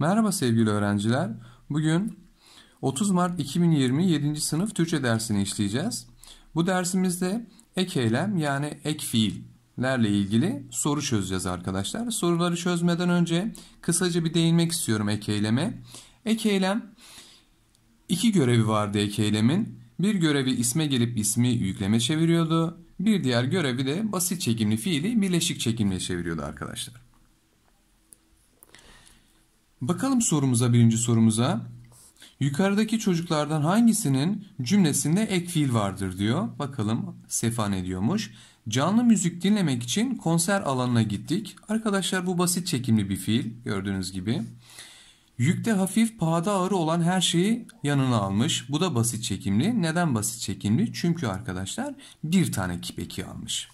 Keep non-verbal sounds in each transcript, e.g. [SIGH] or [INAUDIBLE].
Merhaba sevgili öğrenciler. Bugün 30 Mart 2020 7. sınıf Türkçe dersini işleyeceğiz. Bu dersimizde ek eylem yani ek fiillerle ilgili soru çözeceğiz arkadaşlar. Soruları çözmeden önce kısaca bir değinmek istiyorum ek eyleme. Ek eylem iki görevi vardı ek eylemin. Bir görevi isme gelip ismi yükleme çeviriyordu. Bir diğer görevi de basit çekimli fiili birleşik çekimle çeviriyordu arkadaşlar. Bakalım sorumuza birinci sorumuza. Yukarıdaki çocuklardan hangisinin cümlesinde ek fiil vardır diyor. Bakalım Sefa ne diyormuş. Canlı müzik dinlemek için konser alanına gittik. Arkadaşlar bu basit çekimli bir fiil gördüğünüz gibi. Yükte hafif pahada ağır olan her şeyi yanına almış. Bu da basit çekimli. Neden basit çekimli? Çünkü arkadaşlar bir tane kipeki almış.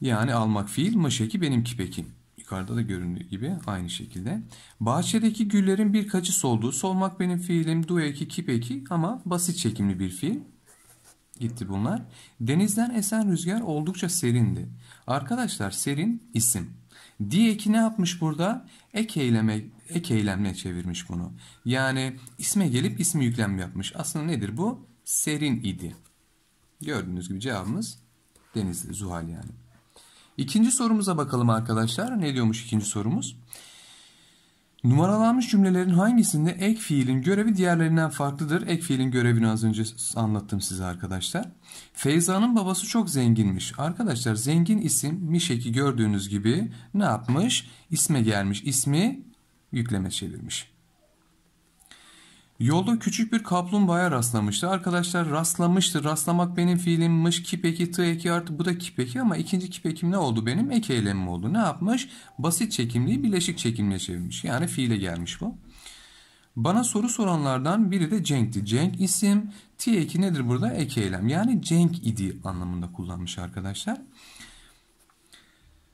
Yani almak fiil maşeki benim kipekim yukarıda da göründüğü gibi aynı şekilde. Bahçedeki güllerin birkaçı solduğu solmak benim fiilim du eki kip eki ama basit çekimli bir fiil. Gitti bunlar. Denizden esen rüzgar oldukça serindi. Arkadaşlar serin isim. Di eki ne yapmış burada? Ek eyleme, ek eylemle çevirmiş bunu. Yani isme gelip ismi yüklem yapmış. Aslında nedir bu? Serin idi. Gördüğünüz gibi cevabımız denizli Zuhal yani. İkinci sorumuza bakalım arkadaşlar. Ne diyormuş ikinci sorumuz? Numaralanmış cümlelerin hangisinde ek fiilin görevi diğerlerinden farklıdır? Ek fiilin görevini az önce anlattım size arkadaşlar. Feyza'nın babası çok zenginmiş. Arkadaşlar zengin isim Mişek'i gördüğünüz gibi ne yapmış? İsme gelmiş. İsmi yükleme çevirmiş. Yolda küçük bir kaplumbağaya rastlamıştı. Arkadaşlar rastlamıştı. Rastlamak benim fiilimmiş. Kip eki, tı eki artı bu da kip eki ama ikinci kip ekim ne oldu benim? Ek eylemi oldu. Ne yapmış? Basit çekimliği bileşik çekimle çevirmiş. Yani fiile gelmiş bu. Bana soru soranlardan biri de Cenk'ti. Cenk isim. T eki nedir burada? Ek eylem. Yani Cenk idi anlamında kullanmış arkadaşlar.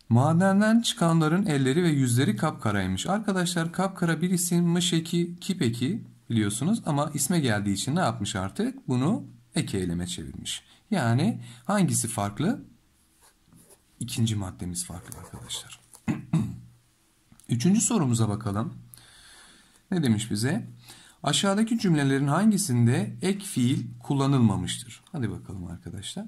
Madenden çıkanların elleri ve yüzleri kapkaraymış. Arkadaşlar kapkara bir isim mış eki, kip eki biliyorsunuz ama isme geldiği için ne yapmış artık? Bunu ek eyleme çevirmiş. Yani hangisi farklı? İkinci maddemiz farklı arkadaşlar. [CLEARS THROAT] Üçüncü sorumuza bakalım. Ne demiş bize? Aşağıdaki cümlelerin hangisinde ek fiil kullanılmamıştır? Hadi bakalım arkadaşlar.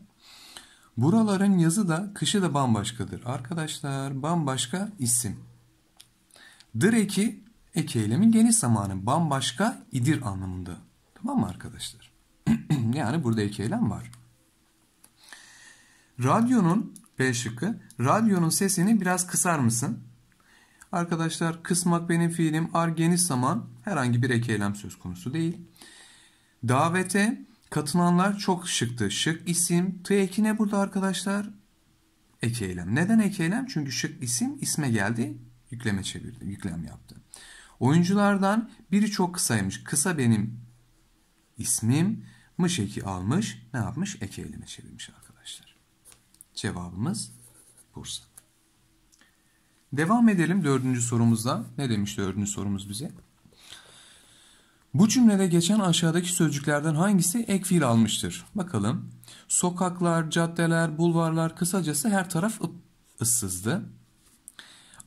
Buraların yazı da kışı da bambaşkadır. Arkadaşlar bambaşka isim. Dır eki Ek eylemin geniş zamanı bambaşka idir anlamında. Tamam mı arkadaşlar? [CLEARS THROAT] yani burada ek eylem var. Radyonun B şıkkı. Radyonun sesini biraz kısar mısın? Arkadaşlar kısmak benim fiilim. Ar geniş zaman herhangi bir ek eylem söz konusu değil. Davete katılanlar çok şıktı. Şık isim. T ekine burada arkadaşlar ek eylem. Neden ek eylem? Çünkü şık isim isme geldi. Yükleme çevirdi. Yüklem yaptı. Oyunculardan biri çok kısaymış. Kısa benim ismim. Mış eki almış. Ne yapmış? Eki elime çevirmiş arkadaşlar. Cevabımız Bursa. Devam edelim dördüncü sorumuzda. Ne demiş dördüncü sorumuz bize? Bu cümlede geçen aşağıdaki sözcüklerden hangisi ek fiil almıştır? Bakalım. Sokaklar, caddeler, bulvarlar kısacası her taraf ıssızdı.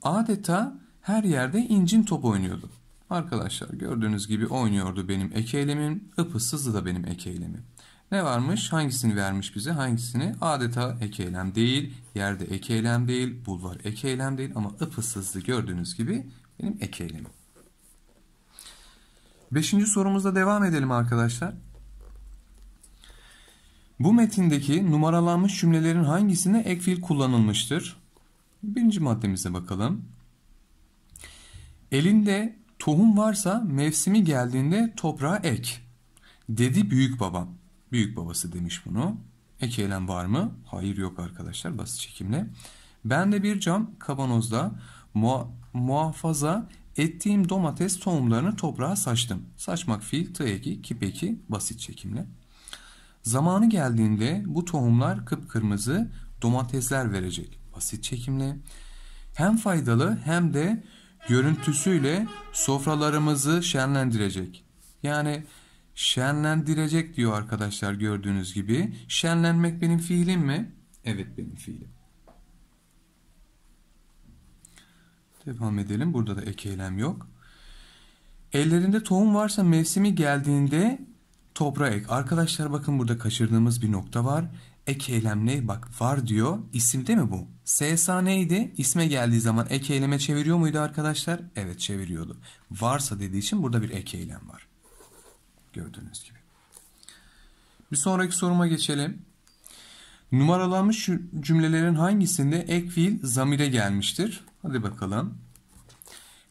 Adeta her yerde incin top oynuyordu. Arkadaşlar gördüğünüz gibi oynuyordu benim ek eylemim, ıpıssızdı da benim ek Ne varmış? Hangisini vermiş bize? Hangisini? Adeta ek değil, yerde ek değil, bulvar ek değil ama ıpıssızdı gördüğünüz gibi benim ek Beşinci sorumuzda devam edelim arkadaşlar. Bu metindeki numaralanmış cümlelerin hangisine ekfil kullanılmıştır? Birinci maddemize bakalım. Elinde tohum varsa mevsimi geldiğinde toprağa ek. Dedi büyük babam. Büyük babası demiş bunu. Ek var mı? Hayır yok arkadaşlar basit çekimle. Ben de bir cam kavanozda muha muhafaza ettiğim domates tohumlarını toprağa saçtım. Saçmak fiil tı eki, kip basit çekimle. Zamanı geldiğinde bu tohumlar kıpkırmızı domatesler verecek. Basit çekimle. Hem faydalı hem de görüntüsüyle sofralarımızı şenlendirecek. Yani şenlendirecek diyor arkadaşlar gördüğünüz gibi. Şenlenmek benim fiilim mi? Evet benim fiilim. Devam edelim. Burada da ek eylem yok. Ellerinde tohum varsa mevsimi geldiğinde toprağa ek. Arkadaşlar bakın burada kaçırdığımız bir nokta var ek eylem ne? Bak var diyor. İsim değil mi bu? SSA neydi? İsme geldiği zaman ek eyleme çeviriyor muydu arkadaşlar? Evet çeviriyordu. Varsa dediği için burada bir ek eylem var. Gördüğünüz gibi. Bir sonraki soruma geçelim. Numaralanmış cümlelerin hangisinde ek fiil zamire gelmiştir? Hadi bakalım.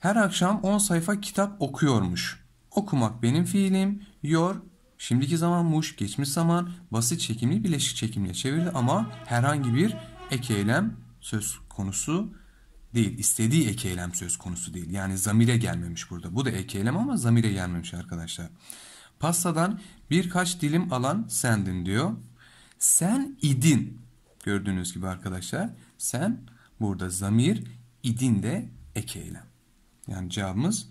Her akşam 10 sayfa kitap okuyormuş. Okumak benim fiilim, yor Şimdiki zaman muş, geçmiş zaman basit çekimli bileşik çekimliğe çevirdi ama herhangi bir ek eylem söz konusu değil. İstediği ek eylem söz konusu değil. Yani zamire gelmemiş burada. Bu da ek eylem ama zamire gelmemiş arkadaşlar. Pastadan birkaç dilim alan sendin diyor. Sen idin. Gördüğünüz gibi arkadaşlar. Sen burada zamir, idin de ek eylem. Yani cevabımız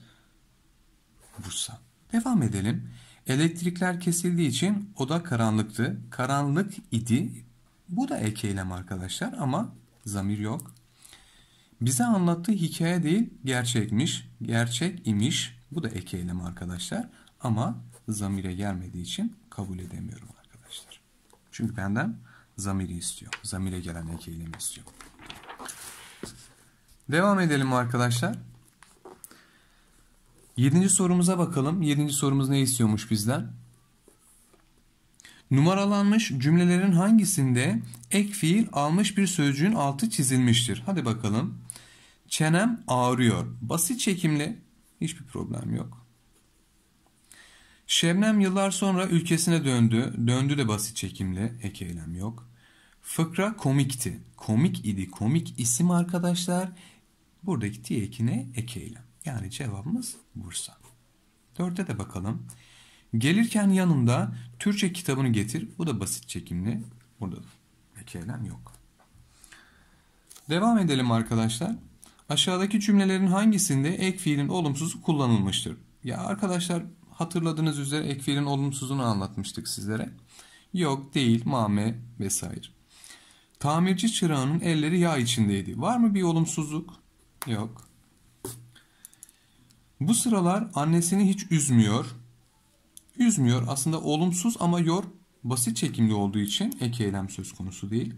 Bursa. Devam edelim. Elektrikler kesildiği için oda karanlıktı. Karanlık idi. Bu da ek eylem arkadaşlar ama zamir yok. Bize anlattığı hikaye değil gerçekmiş, gerçek imiş. Bu da ek eylem arkadaşlar ama zamire gelmediği için kabul edemiyorum arkadaşlar. Çünkü benden zamiri istiyor. Zamire gelen ek eylemi istiyor. Devam edelim arkadaşlar. Yedinci sorumuza bakalım. Yedinci sorumuz ne istiyormuş bizden? Numaralanmış cümlelerin hangisinde ek fiil almış bir sözcüğün altı çizilmiştir? Hadi bakalım. Çenem ağrıyor. Basit çekimli. Hiçbir problem yok. Şebnem yıllar sonra ülkesine döndü. Döndü de basit çekimli. Ek eylem yok. Fıkra komikti. Komik idi. Komik isim arkadaşlar. Buradaki t ekine ek eylem. Yani cevabımız Bursa. Dörde de bakalım. Gelirken yanında Türkçe kitabını getir. Bu da basit çekimli. Burada peki yok. Devam edelim arkadaşlar. Aşağıdaki cümlelerin hangisinde ek fiilin olumsuzu kullanılmıştır? Ya arkadaşlar hatırladığınız üzere ek fiilin olumsuzunu anlatmıştık sizlere. Yok, değil, mame vesaire. Tamirci çırağının elleri yağ içindeydi. Var mı bir olumsuzluk? Yok. Bu sıralar annesini hiç üzmüyor. Üzmüyor aslında olumsuz ama yor basit çekimli olduğu için ek eylem söz konusu değil.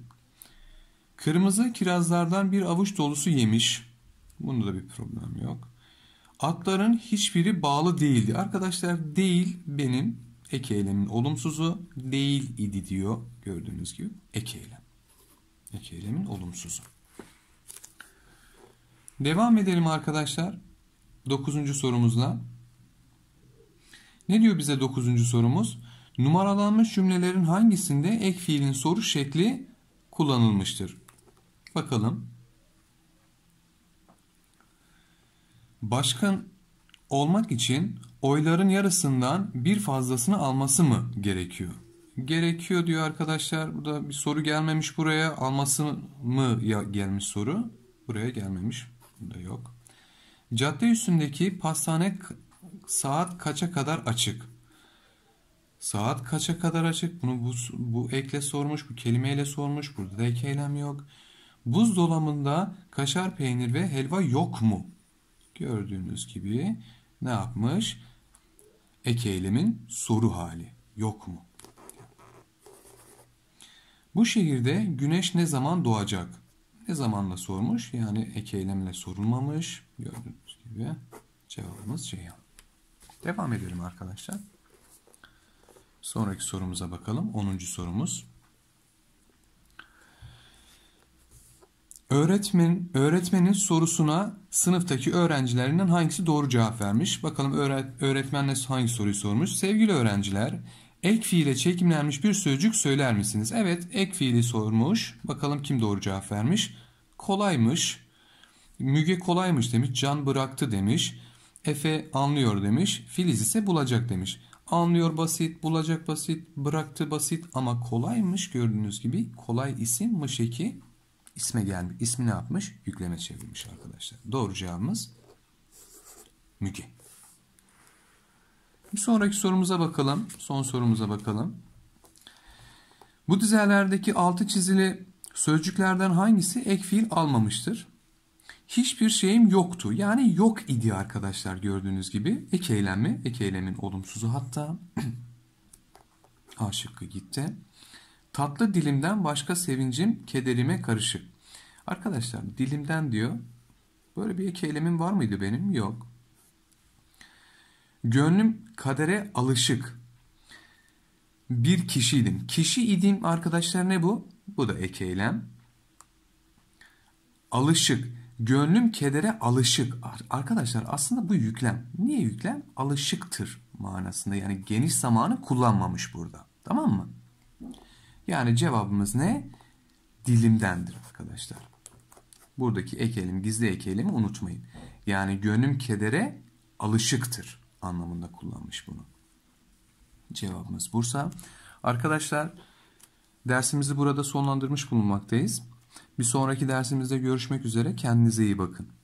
Kırmızı kirazlardan bir avuç dolusu yemiş. Bunda da bir problem yok. Atların hiçbiri bağlı değildi. Arkadaşlar değil benim ek eylemin olumsuzu değil idi diyor. Gördüğünüz gibi ek eylem. Ek eylemin olumsuzu. Devam edelim arkadaşlar. 9. sorumuzla. Ne diyor bize 9. sorumuz? Numaralanmış cümlelerin hangisinde ek fiilin soru şekli kullanılmıştır? Bakalım. Başkan olmak için oyların yarısından bir fazlasını alması mı gerekiyor? Gerekiyor diyor arkadaşlar. Bu da bir soru gelmemiş buraya. Alması mı gelmiş soru? Buraya gelmemiş. Bu Bunda yok. Cadde üstündeki pastane saat kaça kadar açık? Saat kaça kadar açık? Bunu bu, bu ekle sormuş, bu kelimeyle sormuş. Burada da ek eylem yok. Buzdolabında kaşar peynir ve helva yok mu? Gördüğünüz gibi ne yapmış? Ek eylemin soru hali. Yok mu? Bu şehirde güneş ne zaman doğacak? Ne zamanla sormuş? Yani ek eylemle sorulmamış. Gördüğünüz gibi cevabımız Ceyhan. Devam edelim arkadaşlar. Sonraki sorumuza bakalım. 10. sorumuz. Öğretmen, öğretmenin sorusuna sınıftaki öğrencilerinden hangisi doğru cevap vermiş? Bakalım öğret, öğretmenle hangi soruyu sormuş? Sevgili öğrenciler, Ek fiile çekimlenmiş bir sözcük söyler misiniz? Evet ek fiili sormuş. Bakalım kim doğru cevap vermiş? Kolaymış. Müge kolaymış demiş. Can bıraktı demiş. Efe anlıyor demiş. Filiz ise bulacak demiş. Anlıyor basit, bulacak basit, bıraktı basit ama kolaymış gördüğünüz gibi. Kolay isim mışeki isme gelmiş. İsmi ne yapmış? Yükleme çevirmiş arkadaşlar. Doğru cevabımız Müge. Bir sonraki sorumuza bakalım. Son sorumuza bakalım. Bu dizelerdeki altı çizili sözcüklerden hangisi ek fiil almamıştır? Hiçbir şeyim yoktu. Yani yok idi arkadaşlar gördüğünüz gibi. Ek eylem Ek eylemin olumsuzu hatta. [CLEARS THROAT] A şıkkı gitti. Tatlı dilimden başka sevincim kederime karışık. Arkadaşlar dilimden diyor. Böyle bir ek eylemim var mıydı benim? Yok. Gönlüm kadere alışık. Bir kişiydim. Kişi idim arkadaşlar ne bu? Bu da ek eylem. Alışık. Gönlüm kedere alışık. Arkadaşlar aslında bu yüklem. Niye yüklem? Alışıktır manasında. Yani geniş zamanı kullanmamış burada. Tamam mı? Yani cevabımız ne? Dilimdendir arkadaşlar. Buradaki ekelim gizli ek unutmayın. Yani gönlüm kedere alışıktır anlamında kullanmış bunu. Cevabımız Bursa. Arkadaşlar dersimizi burada sonlandırmış bulunmaktayız. Bir sonraki dersimizde görüşmek üzere. Kendinize iyi bakın.